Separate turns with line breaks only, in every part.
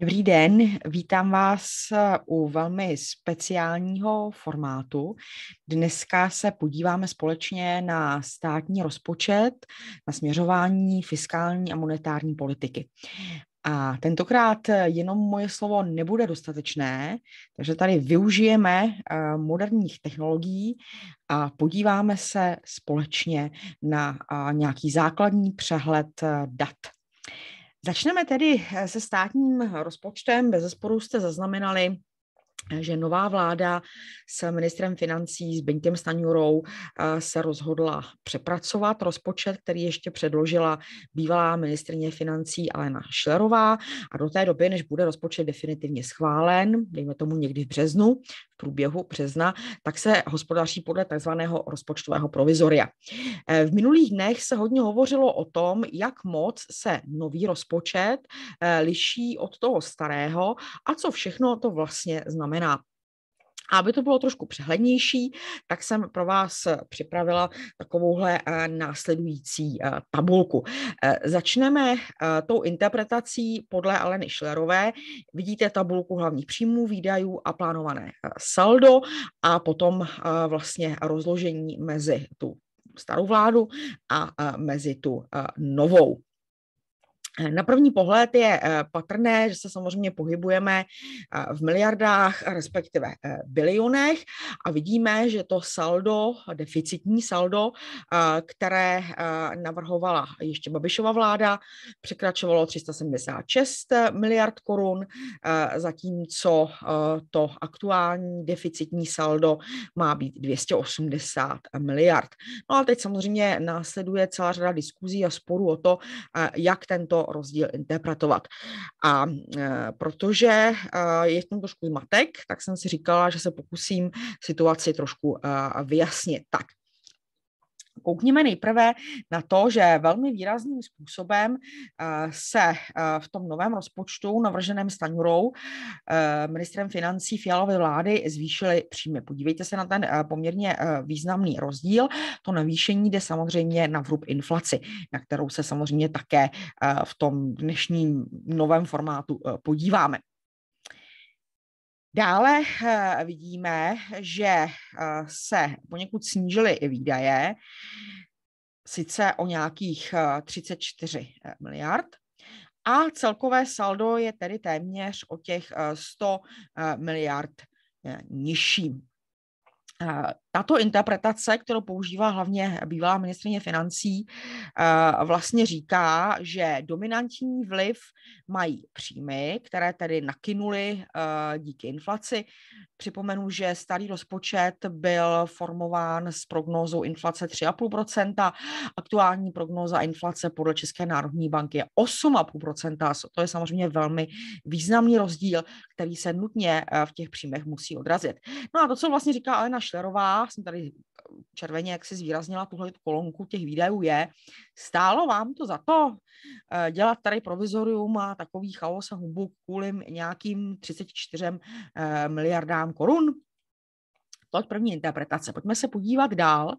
Dobrý den, vítám vás eh, u velmi speciálního formátu. Dneska se podíváme společně na státní rozpočet, na směřování fiskální a monetární politiky. A tentokrát eh, jenom moje slovo nebude dostatečné, takže tady využijeme eh, moderních technologií a podíváme se společně na nějaký základní přehled dat. Začneme tedy eh, se státním rozpočtem. Bez zesporu jste zaznamenali, eh, že nová vláda s ministrem financí s Beňkem Staňurou eh, se rozhodla přepracovat rozpočet, který ještě předložila bývalá ministrině financí Alena Šlerová a do té doby, než bude rozpočet definitivně schválen, dejme tomu někdy v březnu, průběhu března, tak se hospodaří podle tzv. rozpočtového provizoria. Eh, v minulých dnech se hodně hovořilo o tom, jak moc se nový rozpočet eh, liší od toho starého a co všechno to vlastně znamená. A aby to bylo trošku přehlednější, tak jsem pro vás připravila takovouhle eh, následující eh, tabulku. Eh, začneme tou interpretací podle Aleny Schlerové. Vidíte tabulku hlavních příjmů, výdajů a plánované saldo a potom vlastně rozložení mezi tu starou vládu a mezi tu novou. Na první pohled je eh, patrné, že se samozřejmě pohybujeme eh, v miliardách, respektive eh, bilionech a vidíme, že to saldo, deficitní saldo, které navrhovala ještě Babišova vláda, překračovalo 376 miliard korun, zatímco to aktuální deficitní saldo má být 280 miliard. No a teď samozřejmě následuje celá řada diskuzí a sporů o to, jak tento rozdíl interpretovat. A eh, protože eh, je v tom trošku zmatek, tak jsem si říkala, že se pokusím situaci trošku eh, vyjasnit. Tak, Koukněme nejprve na to, že velmi výrazným způsobem eh, se eh, v tom novém rozpočtu navrženém Staňurou eh, ministrem financí Fialové vlády zvýšily příjmy. Podívejte se na ten poměrně významný rozdíl. To navýšení jde samozřejmě na vrub inflaci, na kterou se samozřejmě také v tom dnešním novém formátu podíváme. Dále eh, vidíme, že eh, se poněkud snížily i výdaje, sice o nějakých 34 eh, miliard, a celkové saldo je tedy téměř o těch 100 miliard nižší. Tato interpretace, kterou používá hlavně bývalá ministrině financí, eh, vlastně říká, že dominantní vliv mají příjmy, které tedy nakynuly eh, díky inflaci. Připomenu, že starý rozpočet byl formován s prognózou inflace 3,5%, aktuální prognóza inflace podle České národní banky je 8,5%. To je samozřejmě velmi významný rozdíl, který se nutně eh, v těch příjmech musí odrazit. No a to, co vlastně říká Alena Šlerová, já jsem tady červeně, jak se zvýraznila tuhle kolonku těch výdajů je, stálo vám to za to eh, dělat tady provizorium a takový chaos a hubu kvůli nějakým 34 eh, miliardám korun? to od první interpretace. Pojďme se podívat dál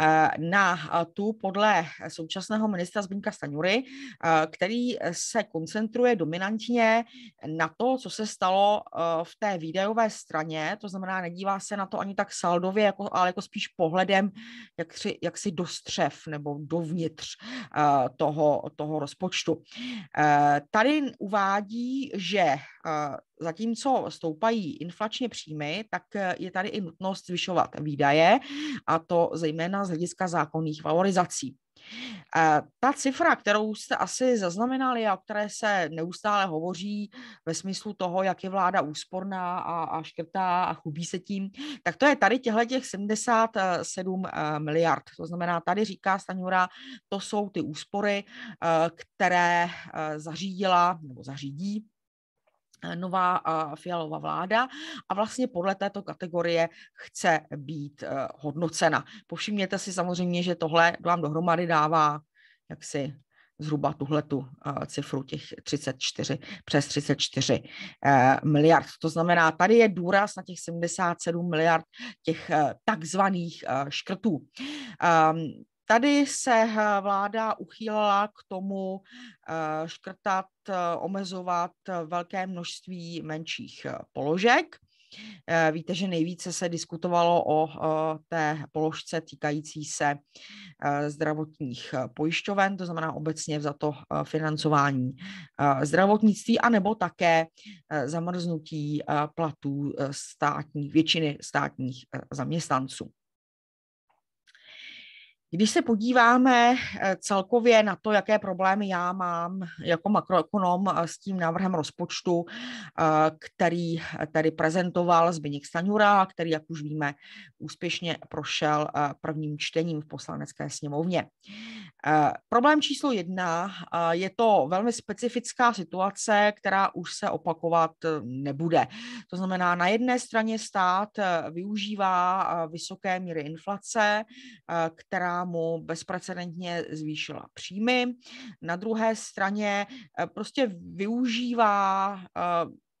eh, na eh, tu podle současného ministra Zbínka Staňury, eh, který se koncentruje dominantně na to, co se stalo v té videové straně, to znamená, nedívá se na to ani tak saldově, jako, ale jako spíš pohledem jak, tři, jak si dostřev nebo dovnitř toho, toho rozpočtu. Tady uvádí, že Eh, zatímco stoupají inflačně příjmy, tak eh, je tady i nutnost zvyšovat výdaje, a to zejména z hlediska zákonných valorizací. Eh, ta cifra, kterou jste asi zaznamenali a o které se neustále hovoří ve smyslu toho, jak je vláda úsporná a, a škrtá a chubí se tím, tak to je tady těchto těch 77 miliard. To znamená, tady říká Staňura, to jsou ty úspory, které zařídila nebo zařídí nová fialová vláda a vlastně podle této kategorie chce být eh, hodnocena. Povšimněte si samozřejmě, že tohle vám dohromady dává jaksi zhruba tuhletu eh, cifru těch 34, přes 34 eh, miliard. To znamená, tady je důraz na těch 77 miliard těch takzvaných škrtů. Ehm, Tady se eh, vláda uchýlila k tomu eh, škrtat, eh, omezovat velké množství menších položek. Víte, že nejvíce se diskutovalo o té položce týkající se zdravotních pojišťoven, to znamená obecně za to financování zdravotnictví, anebo také zamrznutí platů státní, většiny státních zaměstnanců. Když se podíváme eh, celkově na to, jaké problémy já mám jako makroekonom eh, s tím návrhem rozpočtu, eh, který tady prezentoval Zbigněk Staňura, který, jak už víme, úspěšně prošel prvním čtením v poslanecké sněmovně. Eh, problém číslo jedna eh, je to velmi specifická situace, která už se opakovat eh, nebude. To znamená, na jedné straně stát využívá vysoké míry inflace, která mu bezprecedentně zvýšila příjmy. Na druhé straně prostě využívá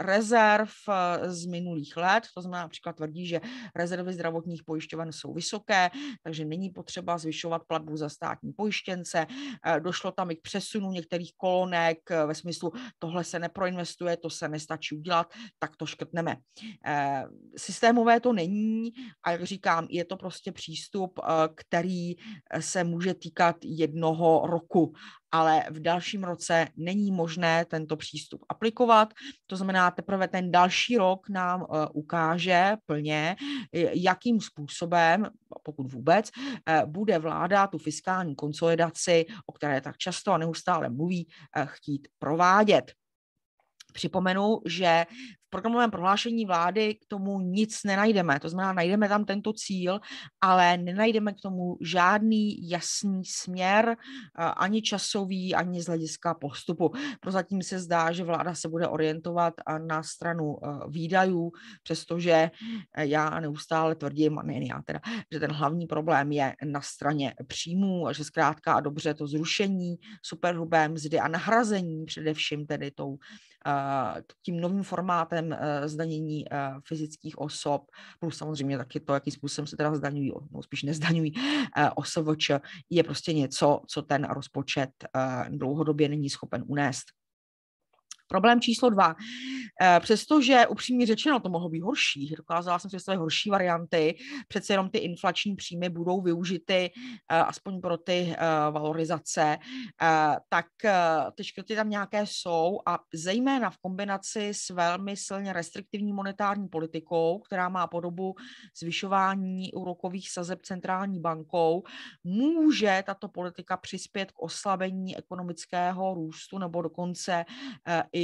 rezerv eh, z minulých let, to znamená například tvrdí, že rezervy zdravotních pojišťoven jsou vysoké, takže není potřeba zvyšovat platbu za státní pojištěnce. Eh, došlo tam i k přesunu některých kolonek eh, ve smyslu tohle se neproinvestuje, to se nestačí udělat, tak to škrtneme. Systémové to není a jak říkám, je to prostě přístup, který se může týkat jednoho roku ale v dalším roce není možné tento přístup aplikovat. To znamená, teprve ten další rok nám eh, ukáže plně, eh, jakým způsobem, pokud vůbec, eh, bude vláda tu fiskální konsolidaci, o které tak často a neustále mluví, chtít provádět. Připomenu, že programovém prohlášení vlády k tomu nic nenajdeme. To znamená, najdeme tam tento cíl, ale nenajdeme k tomu žádný jasný směr, eh, ani časový, ani z hlediska postupu. Prozatím se zdá, že vláda se bude orientovat eh, na stranu eh, výdajů, přestože já neustále tvrdím, nejen já teda, že ten hlavní problém je na straně příjmů, že zkrátka a dobře to zrušení superhubé mzdy a nahrazení především tedy tou, tím novým formátem tématem eh, zdanění eh, fyzických osob, plus samozřejmě taky to, jakým způsobem se teda zdaňují, no spíš nezdaňují eh, osovoč, je prostě něco, co ten rozpočet dlouhodobě není schopen unést. Problém číslo dva. Eh, přestože upřímně řečeno to mohlo být horší, dokázala jsem představit horší varianty, přece jenom ty inflační příjmy budou využity eh, aspoň pro ty eh, valorizace, tak ty škrty tam nějaké jsou a zejména v kombinaci s velmi silně restriktivní monetární politikou, která má podobu zvyšování úrokových sazeb centrální bankou, může tato politika přispět k oslabení ekonomického růstu nebo dokonce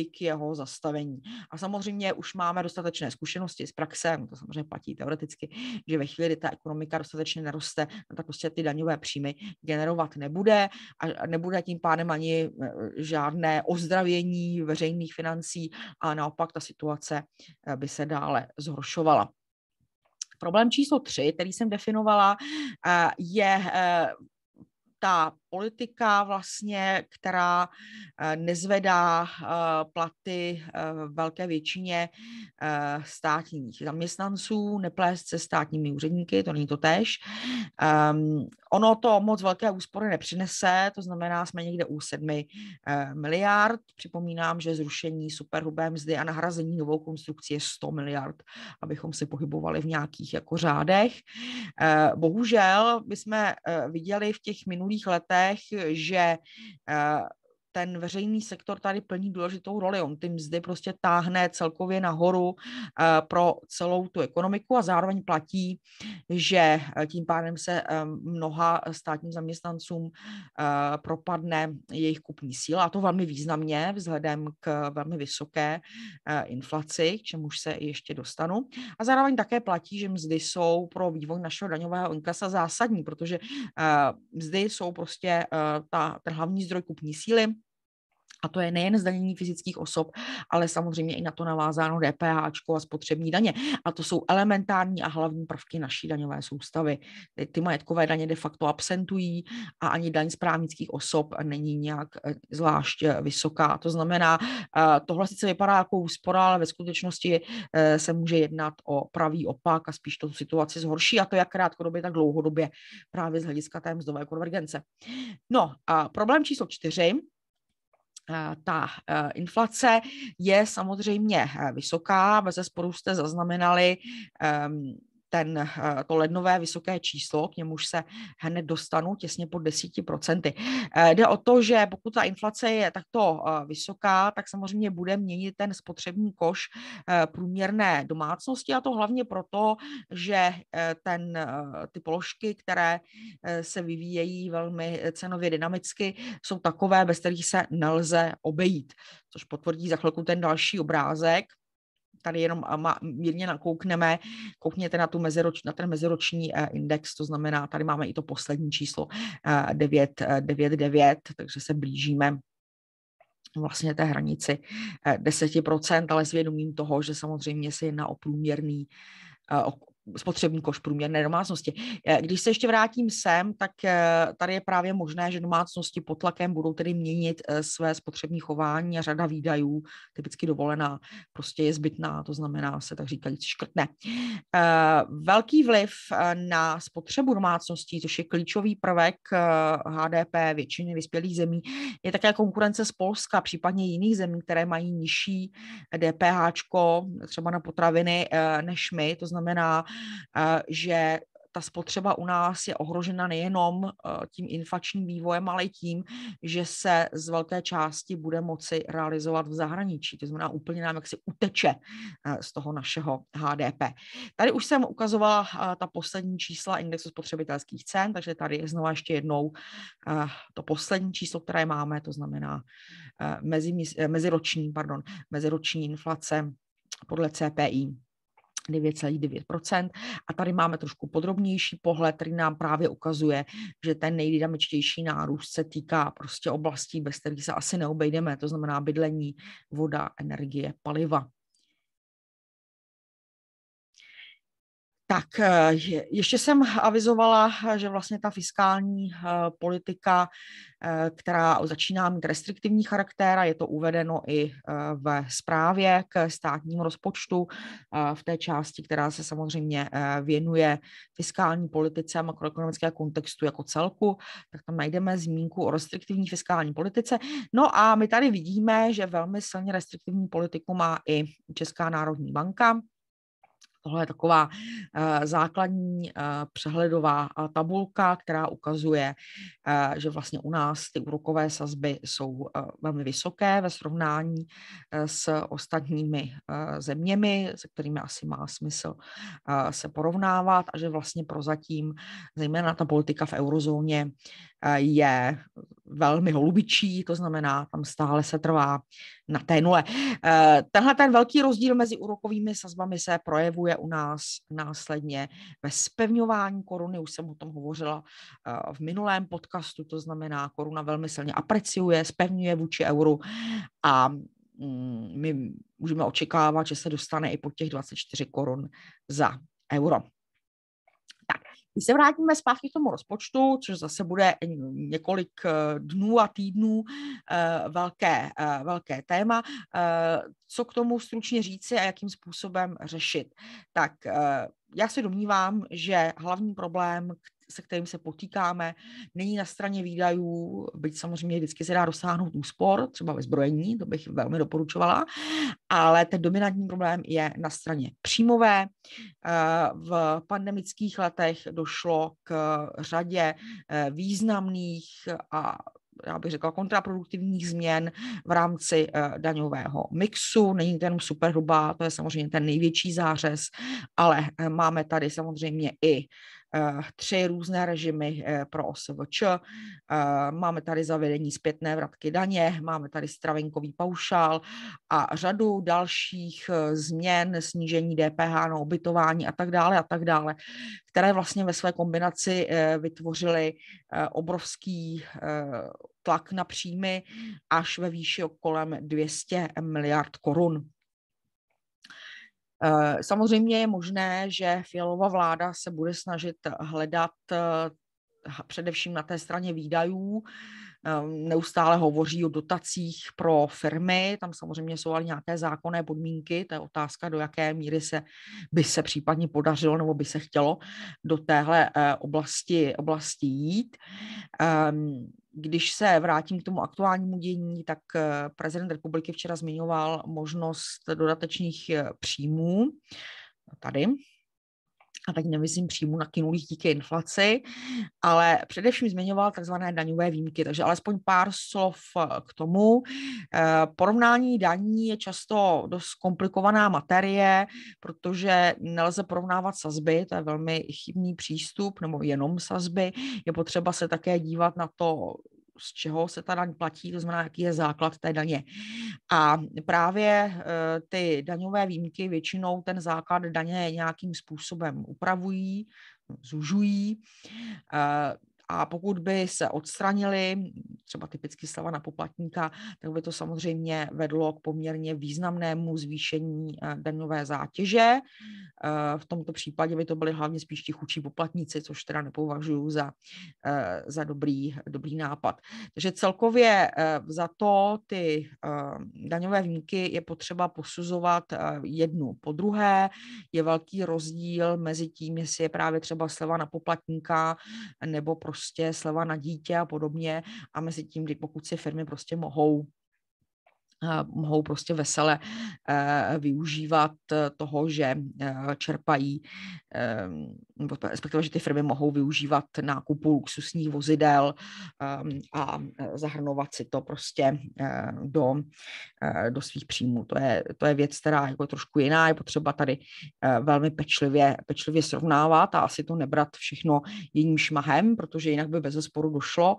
i k jeho zastavení. A samozřejmě už máme dostatečné zkušenosti z praxe, to samozřejmě platí teoreticky, že ve chvíli, kdy ta ekonomika dostatečně neroste, no tak prostě ty daňové příjmy generovat nebude a nebude tím pádem ani e, žádné ozdravění veřejných financí a naopak ta situace e, by se dále zhoršovala. Problém číslo tři, který jsem definovala, e, je ta politika vlastně, která eh, nezvedá eh, platy eh, velké většině státních zaměstnanců, neplést se státními úředníky, to není to tež. Ehm, ono to moc velké úspory nepřinese, to znamená, jsme někde u 7 miliard. Připomínám, že zrušení superhubé mzdy a nahrazení novou konstrukcí je 100 miliard, abychom se pohybovali v nějakých jako řádech. Bohužel bychom viděli v těch minulých letech, pravidlech, že eh, ten veřejný sektor tady plní důležitou roli. On ty mzdy prostě táhne celkově nahoru eh, pro celou tu ekonomiku a zároveň platí, že eh, tím pádem se eh, mnoha státním zaměstnancům propadne jejich kupní síla a to velmi významně vzhledem k velmi vysoké inflaci, k čemuž se ještě dostanu. A zároveň také platí, že mzdy jsou pro vývoj našeho daňového inkasa zásadní, protože mzdy jsou prostě ta, ten hlavní zdroj kupní síly, a to je nejen zdanění fyzických osob, ale samozřejmě i na to navázáno DPH a spotřební daně. A to jsou elementární a hlavní prvky naší daňové soustavy. Ty majetkové daně de facto absentují a ani daň z právnických osob není nějak eh, zvlášť eh, vysoká. To znamená, eh, tohle sice vypadá jako úspora, ale ve skutečnosti se může jednat o pravý opak a spíš to situaci zhorší, a to jak krátkodobě, tak dlouhodobě, právě z hlediska té mzdové konvergence. No, a problém číslo čtyři, Eh, ta eh, inflace je samozřejmě eh, vysoká, Ve sporu jste zaznamenali ehm, ten, eh, to lednové vysoké číslo, k němuž se hned dostanu těsně pod 10%. Eh, jde o to, že pokud ta inflace je takto eh, vysoká, tak samozřejmě bude měnit ten spotřební koš průměrné domácnosti a to hlavně proto, že ten, ty položky, které se vyvíjejí velmi cenově dynamicky, jsou takové, bez kterých se nelze obejít, což potvrdí za chvilku ten další obrázek tady jenom mírně nakoukneme, koukněte na, tu mezeroč, na ten meziroční eh, index, to znamená, tady máme i to poslední číslo 999, eh, eh, takže se blížíme vlastně té hranici 10%, ale s vědomím toho, že samozřejmě se jedná o průměrný, o spotřební koš průměrné domácnosti. Eh, když se ještě vrátím sem, tak eh, tady je právě možné, že domácnosti pod tlakem budou tedy měnit eh, své spotřební chování a řada výdajů, typicky dovolená, prostě je zbytná, to znamená se tak říkají škrtne. Velký vliv na spotřebu domácností, což je klíčový prvek HDP většiny vyspělých zemí, je také konkurence z Polska, případně jiných zemí, které mají nižší DPH, třeba na potraviny než my, to znamená, Eh, že ta spotřeba u nás je ohrožena nejenom eh, tím inflačním vývojem, ale i tím, že se z velké části bude moci realizovat v zahraničí. To znamená, úplně nám jaksi uteče eh, z toho našeho HDP. Tady už jsem ukazovala ta poslední čísla indexu spotřebitelských cen, takže tady je znovu ještě jednou to poslední číslo, které máme, to znamená mezi, meziroční, pardon, meziroční inflace podle CPI 9,9%. A tady máme trošku podrobnější pohled, který nám právě ukazuje, že ten nejdynamičtější nárůst se týká prostě oblastí, bez kterých se asi neobejdeme, to znamená bydlení, voda, energie, paliva. Tak eh, ještě jsem avizovala, že vlastně ta fiskální eh, politika, eh, která začíná mít restriktivní charakter, a je to uvedeno i ve zprávě k státnímu rozpočtu v té části, která se samozřejmě věnuje fiskální politice a makroekonomické kontextu jako celku, tak tam najdeme zmínku o restriktivní fiskální politice. No a my tady vidíme, že velmi silně restriktivní politiku má i Česká národní banka Tohle je taková eh, základní eh, přehledová eh, tabulka, která ukazuje, že vlastně u nás ty úrokové sazby jsou velmi vysoké ve srovnání s ostatními zeměmi, se kterými asi má smysl se porovnávat a že vlastně prozatím zejména ta politika v eurozóně je velmi holubičí, to znamená, tam stále se trvá na té nule. Eh, tenhle ten velký rozdíl mezi úrokovými sazbami se projevuje u nás následně ve spevňování koruny, už jsem o tom hovořila eh, v minulém podcastu, to znamená, koruna velmi silně apreciuje, spevňuje vůči euru a mm, my můžeme očekávat, že se dostane i po těch 24 korun za euro. Když se vrátíme zpátky k tomu rozpočtu, což zase bude několik eh, dnů a týdnů eh, velké, eh, velké téma, co k tomu stručně říci a jakým způsobem řešit. Tak já se domnívám, že hlavní problém, se kterým se potýkáme. Není na straně výdajů, byť samozřejmě vždycky se dá dosáhnout úspor, třeba ve zbrojení, to bych velmi doporučovala, ale ten dominantní problém je na straně příjmové. Eh, v pandemických letech došlo k řadě eh, významných a já bych řekla, kontraproduktivních změn v rámci uh, daňového mixu. Není to jenom superhrubá, to je samozřejmě ten největší zářez, ale uh, máme tady samozřejmě i Eh, tři různé režimy eh, pro OSVČ. Eh, máme tady zavedení zpětné vratky daně, máme tady stravenkový paušál a řadu dalších změn, snížení DPH na ubytování a tak dále a tak dále, které vlastně ve své kombinaci vytvořily obrovský tlak na příjmy až ve výši kolem 200 miliard korun. Eh, samozřejmě je možné, že Fialová vláda se bude snažit hledat eh, především na té straně výdajů Ehm, neustále hovoří o dotacích pro firmy, tam samozřejmě jsou ale nějaké zákonné podmínky, to je otázka, do jaké míry se by se případně podařilo nebo by se chtělo do téhle eh, oblasti, oblasti jít. Ehm, když se vrátím k tomu aktuálnímu dění, tak eh, prezident republiky včera zmiňoval možnost dodatečných eh, příjmů tady a teď nemyslím příjmu na kinulých díky inflaci, ale především zmiňoval takzvané daňové výjimky, takže alespoň pár slov eh, k tomu. Eh, porovnání daní je často dost komplikovaná materie, protože nelze porovnávat sazby, to je velmi chybný přístup, nebo jenom sazby. Je potřeba se také dívat na to, z čeho se ta daň platí, to znamená, jaký je základ té daně. A právě eh, ty daňové výjimky většinou ten základ daně nějakým způsobem upravují, zužují. Eh, a pokud by se odstranili, třeba typicky slava na poplatníka, tak by to samozřejmě vedlo k poměrně významnému zvýšení eh, daňové zátěže. Eh, v tomto případě by to byly hlavně spíš ti chudší poplatníci, což teda nepovažuji za, eh, za dobrý, dobrý nápad. Takže celkově za to ty daňové výjimky je potřeba posuzovat jednu po druhé. Je velký rozdíl mezi tím, jestli je právě třeba sleva na poplatníka nebo prostě prostě sleva na dítě a podobně a mezi tím, kdy pokud si firmy prostě mohou eh, mohou prostě vesele eh, využívat eh, toho, že čerpají respektive, že ty firmy mohou využívat nákupu luxusních vozidel ehm, a e, zahrnovat si to prostě e, do, e, do svých příjmů. To je, to je věc, která je jako trošku jiná, je potřeba tady velmi pečlivě, pečlivě srovnávat a asi to nebrat všechno jiným šmahem, protože jinak by bez sporu došlo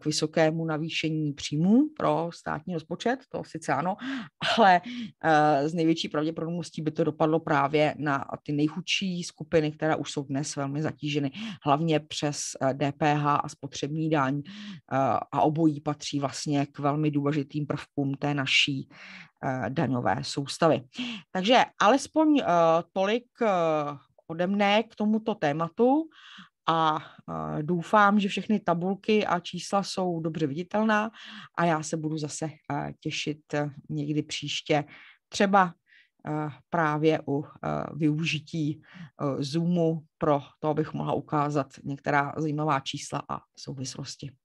k vysokému navýšení příjmů pro státní rozpočet, to sice ano, ale z největší pravděpodobností by to dopadlo právě na ty nejchudší skupiny, které už jsou dnes velmi zatíženy, hlavně přes DPH eh, a spotřební daň eh, a obojí patří vlastně k velmi důležitým prvkům té naší eh, daňové soustavy. Takže alespoň tolik ode mne k tomuto tématu a doufám, že všechny tabulky a čísla jsou dobře viditelná a já se budu zase těšit někdy příště třeba Eh, právě u eh, využití eh, Zoomu pro to, abych mohla ukázat některá zajímavá čísla a souvislosti.